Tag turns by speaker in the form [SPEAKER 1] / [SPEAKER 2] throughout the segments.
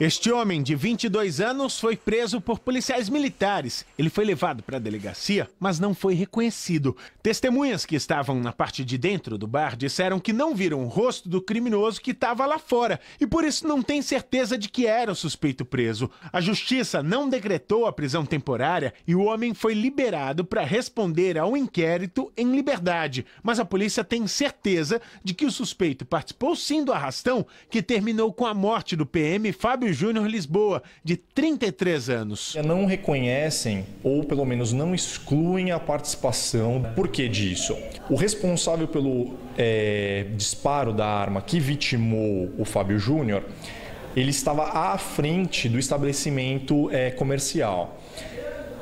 [SPEAKER 1] Este homem de 22 anos foi preso por policiais militares. Ele foi levado para a delegacia, mas não foi reconhecido. Testemunhas que estavam na parte de dentro do bar disseram que não viram o rosto do criminoso que estava lá fora e por isso não têm certeza de que era o suspeito preso. A justiça não decretou a prisão temporária e o homem foi liberado para responder a um inquérito em liberdade, mas a polícia tem certeza de que o suspeito participou sim do arrastão que terminou com a morte do PM Fábio Fábio Júnior Lisboa, de 33 anos.
[SPEAKER 2] Não reconhecem, ou pelo menos não excluem a participação. Por que disso? O responsável pelo é, disparo da arma que vitimou o Fábio Júnior, ele estava à frente do estabelecimento é, comercial.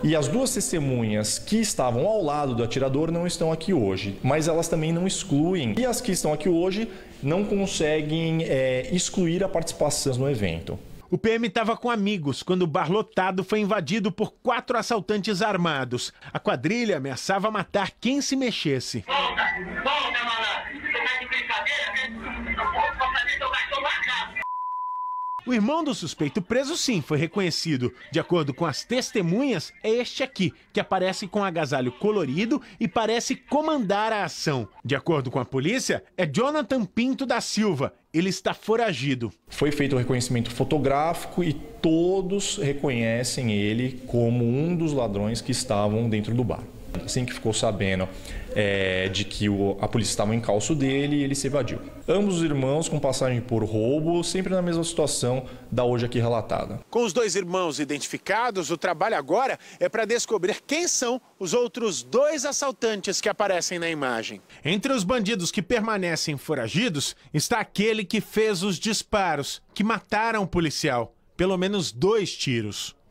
[SPEAKER 2] E as duas testemunhas que estavam ao lado do atirador não estão aqui hoje, mas elas também não excluem. E as
[SPEAKER 1] que estão aqui hoje não conseguem é, excluir a participação no evento. O PM estava com amigos quando o bar lotado foi invadido por quatro assaltantes armados. A quadrilha ameaçava matar quem se mexesse. Volta, volta. O irmão do suspeito preso, sim, foi reconhecido. De acordo com as testemunhas, é este aqui, que aparece com um agasalho colorido e parece comandar a ação. De acordo com a polícia, é Jonathan Pinto da Silva. Ele está foragido.
[SPEAKER 2] Foi feito o um reconhecimento fotográfico e todos reconhecem ele como um dos ladrões que estavam dentro do bar assim que ficou sabendo é, de que o, a polícia estava em calço dele e ele se evadiu. Ambos os irmãos com passagem por roubo, sempre na mesma situação da hoje aqui relatada.
[SPEAKER 1] Com os dois irmãos identificados, o trabalho agora é para descobrir quem são os outros dois assaltantes que aparecem na imagem. Entre os bandidos que permanecem foragidos está aquele que fez os disparos que mataram o policial, pelo menos dois tiros.